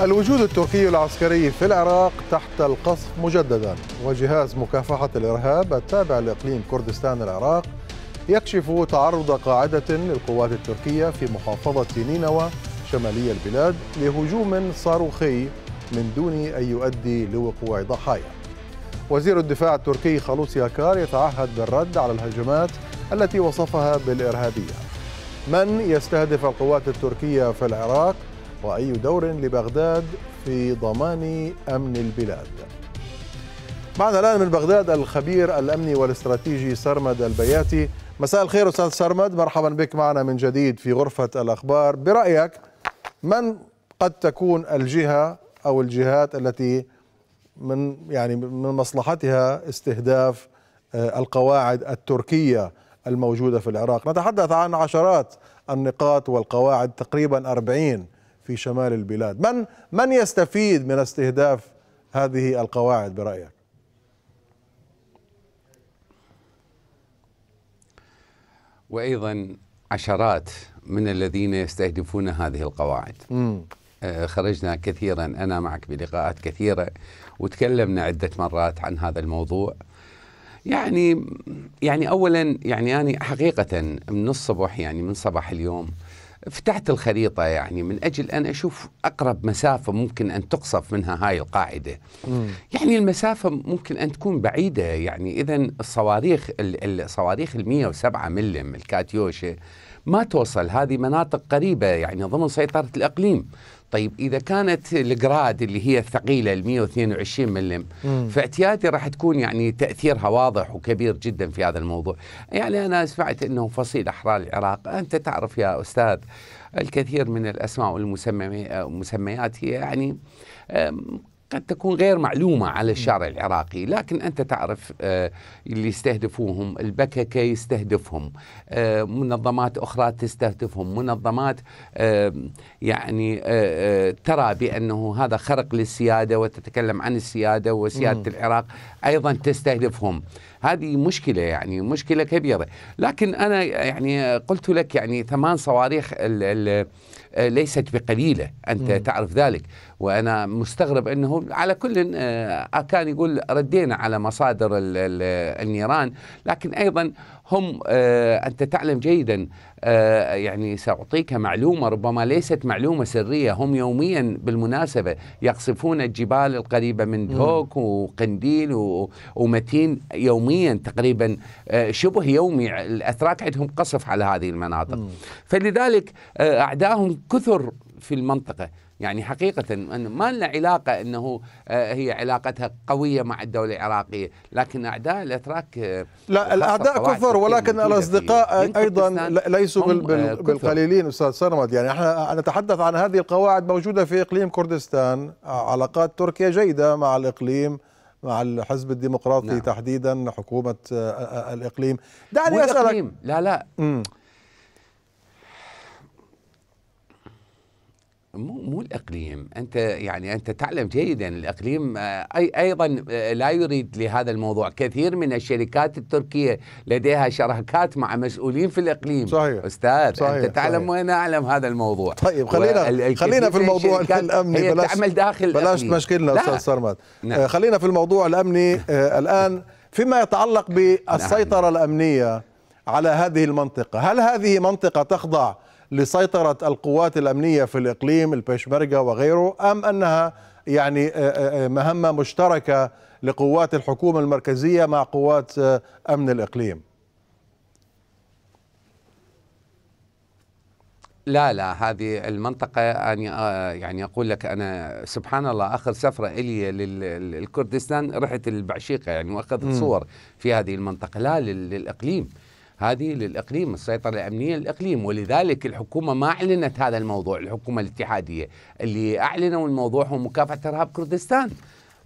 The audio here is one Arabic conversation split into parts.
الوجود التركي العسكري في العراق تحت القصف مجددا وجهاز مكافحة الإرهاب التابع لإقليم كردستان العراق يكشف تعرض قاعدة للقوات التركية في محافظة نينوى شمالي البلاد لهجوم صاروخي من دون أن يؤدي لوقوع ضحايا وزير الدفاع التركي خلوص ياكار يتعهد بالرد على الهجمات التي وصفها بالإرهابية من يستهدف القوات التركية في العراق وأي دور لبغداد في ضمان أمن البلاد معنا الآن من بغداد الخبير الأمني والاستراتيجي سرمد البياتي مساء الخير أستاذ سرمد مرحبا بك معنا من جديد في غرفة الأخبار برأيك من قد تكون الجهة أو الجهات التي من يعني من مصلحتها استهداف آه، القواعد التركية الموجودة في العراق نتحدث عن عشرات النقاط والقواعد تقريبا 40 في شمال البلاد من من يستفيد من استهداف هذه القواعد برأيك وأيضا عشرات من الذين يستهدفون هذه القواعد م. آه، خرجنا كثيرا أنا معك بلقاءات كثيرة وتكلمنا عدة مرات عن هذا الموضوع يعني يعني أولا يعني أنا حقيقة من الصبح يعني من صباح اليوم فتحت الخريطة يعني من أجل أن أشوف أقرب مسافة ممكن أن تقصف منها هاي القاعدة مم. يعني المسافة ممكن أن تكون بعيدة يعني إذا الصواريخ الصواريخ المية وسبعة ملم الكاتيوشة ما توصل هذه مناطق قريبة يعني ضمن سيطرة الإقليم طيب إذا كانت الجراد اللي هي الثقيلة ال 122 ملم فاعتيادي راح تكون يعني تأثيرها واضح وكبير جدا في هذا الموضوع يعني أنا سمعت أنه فصيل أحرار العراق أنت تعرف يا أستاذ الكثير من الأسماء والمسميات هي يعني قد تكون غير معلومة على الشارع العراقي لكن أنت تعرف آه، اللي يستهدفوهم البككة يستهدفهم آه، منظمات أخرى تستهدفهم منظمات آه، يعني ترى بأنه هذا خرق للسيادة وتتكلم عن السيادة وسيادة العراق أيضا تستهدفهم هذه مشكلة يعني مشكلة كبيرة لكن أنا يعني قلت لك يعني ثمان صواريخ ال ال آه، ليست بقليله انت م. تعرف ذلك وانا مستغرب انه على كل آه، كان يقول ردينا على مصادر النيران لكن ايضا هم آه، أنت تعلم جيدا آه، يعني سأعطيك معلومة ربما ليست معلومة سرية هم يوميا بالمناسبة يقصفون الجبال القريبة من دوك وقنديل ومتين يوميا تقريبا آه، شبه يومي الأثرات عندهم قصف على هذه المناطق فلذلك أعدائهم كثر في المنطقة يعني حقيقة أن ما لنا علاقة أنه آه، هي علاقتها قوية مع الدولة العراقية لكن أعداء الأتراك آه، لا الأعداء كثر ولكن الأصدقاء أيضا ليسوا آه، بالقليلين أستاذ صمد يعني احنا نتحدث عن هذه القواعد موجودة في إقليم كردستان علاقات تركيا جيدة مع الإقليم مع الحزب الديمقراطي نعم. تحديدا حكومة الإقليم دعني أسألك لا لا مم. مو مو الاقليم انت يعني انت تعلم جيدا الاقليم آه، اي ايضا آه، لا يريد لهذا الموضوع كثير من الشركات التركيه لديها شراكات مع مسؤولين في الاقليم صحيح استاذ صحيح. انت تعلم صحيح. وانا اعلم هذا الموضوع طيب خلينا نعم. آه، خلينا في الموضوع الامني بلاش تعمل داخل بلاش مشكلنا استاذ سرمد نعم. خلينا في الموضوع الامني الان فيما يتعلق نعم. بالسيطره الامنيه على هذه المنطقة هل هذه منطقة تخضع لسيطرة القوات الأمنية في الإقليم البيشمركة وغيره أم أنها يعني آه، آه، آه، مهمة مشتركة لقوات الحكومة المركزية مع قوات أمن الإقليم لا لا هذه المنطقة يعني, يعني أقول لك أنا سبحان الله آخر سفرة إلي للكردستان رحت البعشيقة يعني وأخذت صور في هذه المنطقة لا للإقليم هذه للإقليم السيطرة الأمنية للإقليم ولذلك الحكومة ما أعلنت هذا الموضوع الحكومة الاتحادية اللي أعلنوا الموضوع هو مكافحة إرهاب كردستان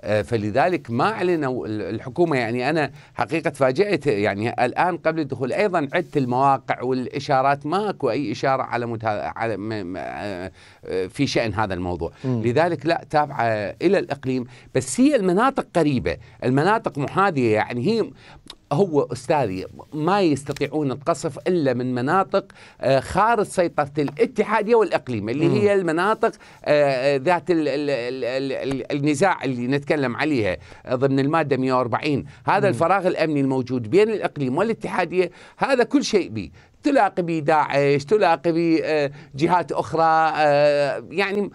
آه، فلذلك ما اعلنوا الحكومه يعني انا حقيقه تفاجات يعني الان قبل الدخول ايضا عدت المواقع والاشارات ماكو اي اشاره على متها على آه، في شان هذا الموضوع م. لذلك لا تابعه الى الاقليم بس هي المناطق قريبه المناطق محاذيه يعني هي هو استاذي ما يستطيعون القصف الا من مناطق آه، خارج سيطره الاتحاديه والاقليم اللي هي المناطق آه، ذات النزاع اللي نتكلم عليها آه، ضمن الماده 140 هذا الفراغ الامني الموجود بين الاقليم والاتحاديه هذا كل شيء بي تلاقي بداعش تلاقي بجهات آه، أخرى آه، يعني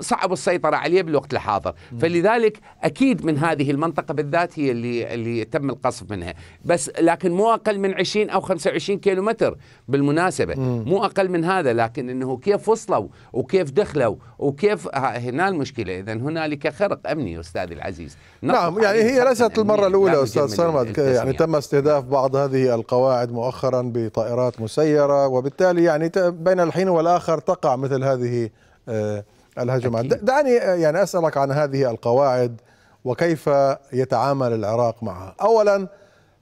صعب السيطرة عليه بالوقت الحاضر فلذلك أكيد من هذه المنطقة بالذات هي اللي, اللي تم القصف منها بس لكن مو أقل من 20 أو 25 كيلو متر بالمناسبة مو أقل من هذا لكن أنه كيف وصلوا وكيف دخلوا وكيف آه، هنا المشكلة إذا هنالك خرق أمني أستاذي العزيز نعم يعني هي ليست المرة الأولى أستاذ سرمد يعني تم استهداف بعض هذه القواعد مؤخرا بطائرات مسيرة وبالتالي يعني بين الحين والآخر تقع مثل هذه آه، الهجمات دعني آه، يعني أسألك عن هذه القواعد وكيف يتعامل العراق معها أولا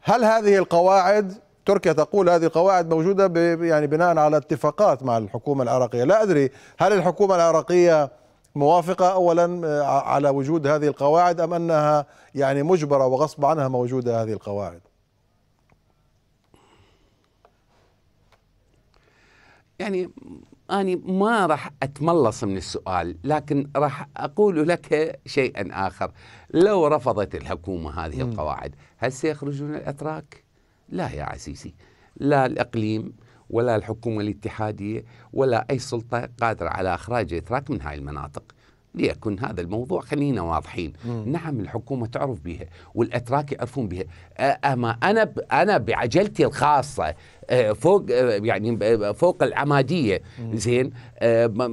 هل هذه القواعد تركيا تقول هذه القواعد موجودة يعني بناء على اتفاقات مع الحكومة العراقية لا أدري هل الحكومة العراقية موافقة أولا آه، على وجود هذه القواعد أم أنها يعني مجبرة وغصب عنها موجودة هذه القواعد يعني أنا ما راح أتملص من السؤال لكن راح أقول لك شيئا آخر لو رفضت الحكومة هذه القواعد هل سيخرجون الأتراك؟ لا يا عزيزي لا الإقليم ولا الحكومة الاتحادية ولا أي سلطة قادرة على إخراج الأتراك من هاي المناطق ليكن هذا الموضوع خلينا واضحين مم. نعم الحكومة تعرف بها والأتراك يعرفون بها أما أنا أنا بعجلتي الخاصة فوق يعني فوق العماديه زين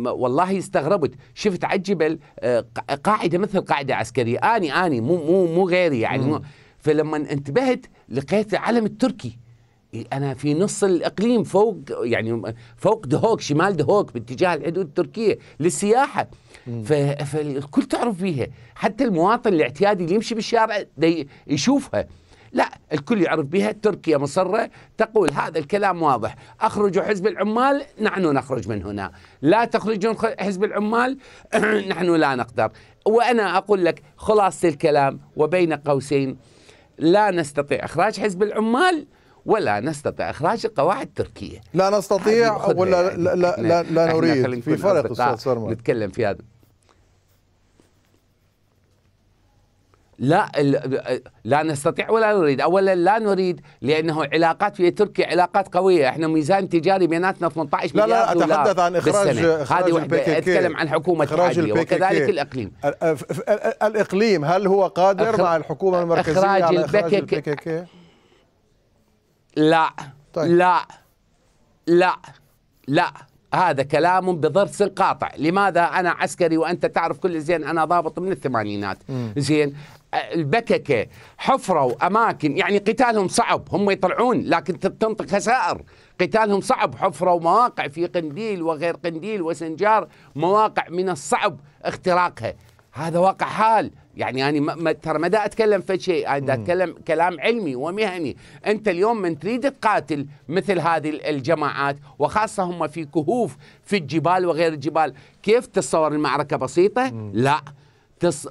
والله استغربت شفت على الجبل قاعده مثل قاعده عسكريه اني اني مو مو مو غيري يعني مم. فلما انتبهت لقيت العلم التركي انا في نص الاقليم فوق يعني فوق دهوك شمال دهوك باتجاه الحدود التركيه للسياحه فالكل تعرف بيها حتى المواطن الاعتيادي اللي يمشي بالشارع يشوفها لا الكل يعرف بها تركيا مصرة تقول هذا الكلام واضح أخرجوا حزب العمال نحن نخرج من هنا لا تخرجون حزب العمال نحن لا نقدر وأنا أقول لك خلاصة الكلام وبين قوسين لا نستطيع إخراج حزب العمال ولا نستطيع اخراج القواعد التركيه لا نستطيع ولا يعني لا, لا, لا, لا, لا نريد في فرق استاذ نتكلم في هذا لا لا نستطيع ولا نريد اولا لا نريد لانه علاقات في تركيا علاقات قويه احنا ميزان تجاري بيناتنا 18 مليار دولار لا لا اتحدث عن اخراج اخراج اتكلم عن حكومه اخراج وكذلك الاقليم الاقليم هل هو قادر مع الحكومه المركزيه اخراج على اخراج البكك... لا طيب. لا لا لا هذا كلام بضرس قاطع لماذا أنا عسكري وأنت تعرف كل زين أنا ضابط من الثمانينات زين البككه حفروا اماكن يعني قتالهم صعب هم يطلعون لكن تنطق خسائر قتالهم صعب حفروا مواقع في قنديل وغير قنديل وسنجار مواقع من الصعب اختراقها هذا واقع حال يعني انا ما ترى ما دا اتكلم في شيء انا دا اتكلم كلام علمي ومهني انت اليوم من تريد تقاتل مثل هذه الجماعات وخاصه هم في كهوف في الجبال وغير الجبال كيف تتصور المعركه بسيطه لا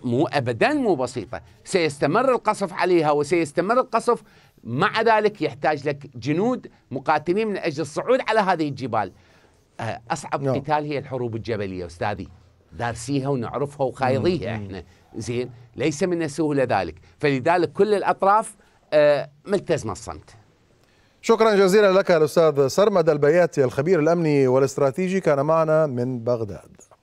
مو ابدا مو بسيطه سيستمر القصف عليها وسيستمر القصف مع ذلك يحتاج لك جنود مقاتلين من اجل الصعود على هذه الجبال آه، اصعب نعم. قتال هي الحروب الجبليه استاذي دارسيها ونعرفها وخايضيها احنا زين ليس من السهوله ذلك فلذلك كل الاطراف آه، ملتزمه الصمت شكرا جزيلا لك الاستاذ سرمد البياتي الخبير الامني والاستراتيجي كان معنا من بغداد